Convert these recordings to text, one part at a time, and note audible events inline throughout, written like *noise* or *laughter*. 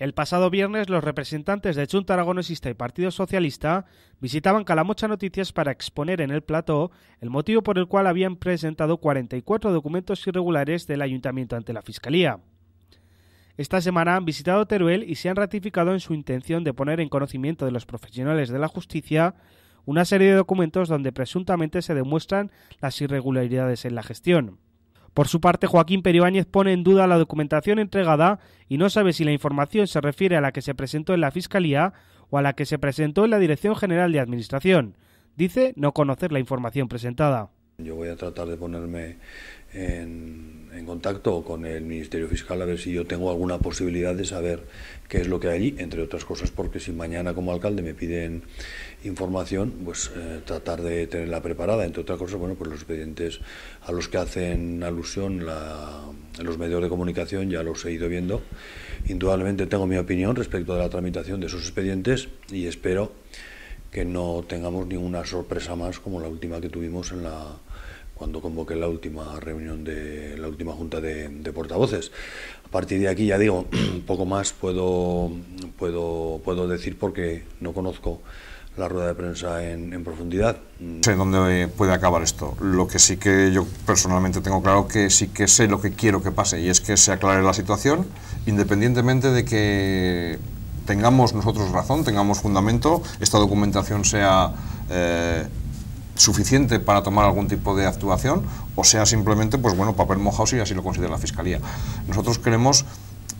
El pasado viernes, los representantes de Junta Aragonesista y Partido Socialista visitaban Calamocha Noticias para exponer en el plató el motivo por el cual habían presentado 44 documentos irregulares del Ayuntamiento ante la Fiscalía. Esta semana han visitado Teruel y se han ratificado en su intención de poner en conocimiento de los profesionales de la justicia una serie de documentos donde presuntamente se demuestran las irregularidades en la gestión. Por su parte, Joaquín Peribáñez pone en duda la documentación entregada y no sabe si la información se refiere a la que se presentó en la Fiscalía o a la que se presentó en la Dirección General de Administración. Dice no conocer la información presentada. Yo voy a tratar de ponerme en, contacto con el Ministerio Fiscal a ver si yo tengo alguna posibilidad de saber qué es lo que hay allí, entre otras cosas porque si mañana como alcalde me piden información, pues eh, tratar de tenerla preparada, entre otras cosas, bueno, pues los expedientes a los que hacen alusión los medios de comunicación ya los he ido viendo. Indudablemente tengo mi opinión respecto de la tramitación de esos expedientes y espero que no tengamos ninguna sorpresa más como la última que tuvimos en la cuando convoqué la última reunión de la última junta de, portavoces. A partir de aquí ya digo, *clears throat* poco más puedo, puedo, puedo decir porque no conozco la rueda de prensa en, en, profundidad. No sé dónde puede acabar esto. Lo que sí que yo personalmente tengo claro que sí que sé lo que quiero que pase y es que se aclare la situación, independientemente de que tengamos nosotros razón, tengamos fundamento, esta documentación sea eh, suficiente para tomar algún tipo de actuación o sea simplemente pues bueno papel mojado si así lo considera la fiscalía. Nosotros creemos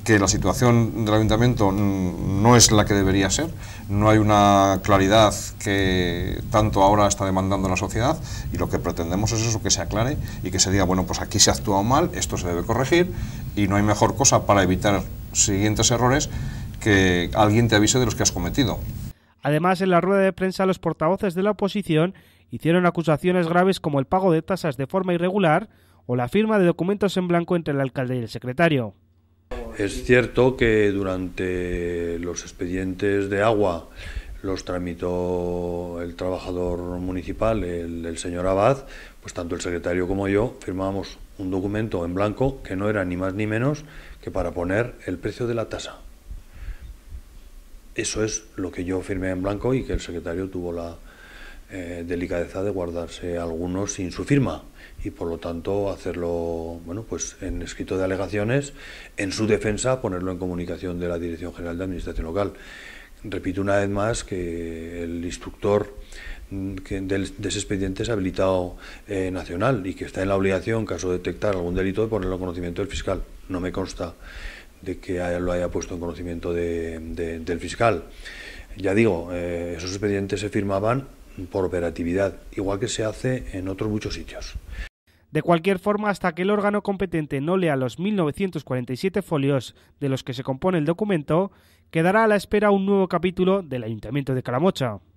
que la situación del ayuntamiento no es la que debería ser, no hay una claridad que tanto ahora está demandando la sociedad y lo que pretendemos es eso, que se aclare y que se diga, bueno, pues aquí se ha actuado mal, esto se debe corregir y no hay mejor cosa para evitar siguientes errores que alguien te avise de los que has cometido. Además, en la rueda de prensa, los portavoces de la oposición hicieron acusaciones graves como el pago de tasas de forma irregular o la firma de documentos en blanco entre el alcalde y el secretario. Es cierto que durante los expedientes de agua los tramitó el trabajador municipal, el, señor Abad, pues tanto el secretario como yo firmábamos un documento en blanco que no era ni más ni menos que para poner el precio de la tasa. Eso es lo que yo firmé en blanco y que el secretario tuvo la eh, delicadeza de guardarse algunos sin su firma y por lo tanto hacerlo bueno pues en escrito de alegaciones en su defensa ponerlo en comunicación de la Dirección General de Administración Local. Repito una vez más que el instructor mm, de ese expediente es habilitado eh, nacional y que está en la obligación, en caso de detectar algún delito, de ponerlo en conocimiento del fiscal. No me consta de que lo haya puesto en conocimiento del fiscal. Ya digo, eh, esos expedientes se firmaban por operatividad, igual que se hace en otros muchos sitios. De cualquier forma, hasta que el órgano competente no lea los 1947 folios de los que se compone el documento, quedará a la espera un nuevo capítulo del Ayuntamiento de Calamocha.